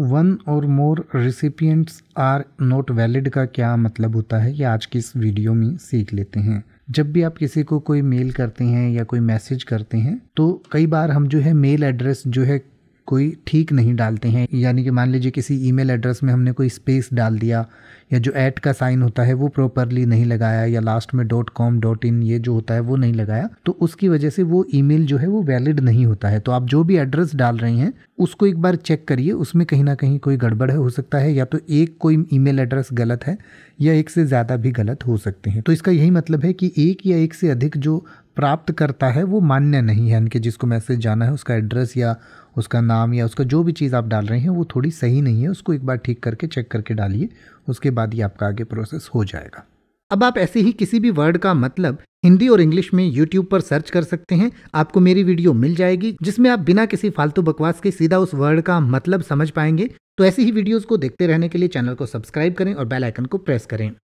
one और more recipients are not valid का क्या मतलब होता है ये आज की इस वीडियो में सीख लेते हैं जब भी आप किसी को कोई मेल करते हैं या कोई मैसेज करते हैं तो कई बार हम जो है मेल एड्रेस जो है कोई ठीक नहीं डालते हैं यानी कि मान लीजिए किसी ईमेल एड्रेस में हमने कोई स्पेस डाल दिया या जो ऐट का साइन होता है वो प्रॉपरली नहीं लगाया या लास्ट में डॉट कॉम डॉट इन ये जो होता है वो नहीं लगाया तो उसकी वजह से वो ईमेल जो है वो वैलिड नहीं होता है तो आप जो भी एड्रेस डाल रहे हैं उसको एक बार चेक करिए उसमें कहीं ना कहीं कोई गड़बड़ है हो सकता है या तो एक कोई ईमेल एड्रेस गलत है या एक से ज़्यादा भी गलत हो सकते हैं तो इसका यही मतलब है कि एक या एक से अधिक जो प्राप्त करता है वो मान्य नहीं है कि जिसको मैसेज जाना है उसका एड्रेस या उसका नाम या उसका जो भी चीज़ आप डाल रहे हैं वो थोड़ी सही नहीं है उसको एक बार ठीक करके चेक करके डालिए उसके बाद ही आपका आगे प्रोसेस हो जाएगा अब आप ऐसे ही किसी भी वर्ड का मतलब हिंदी और इंग्लिश में YouTube पर सर्च कर सकते हैं आपको मेरी वीडियो मिल जाएगी जिसमें आप बिना किसी फालतू बकवास के सीधा उस वर्ड का मतलब समझ पाएंगे तो ऐसी ही वीडियोस को देखते रहने के लिए चैनल को सब्सक्राइब करें और बेल आइकन को प्रेस करें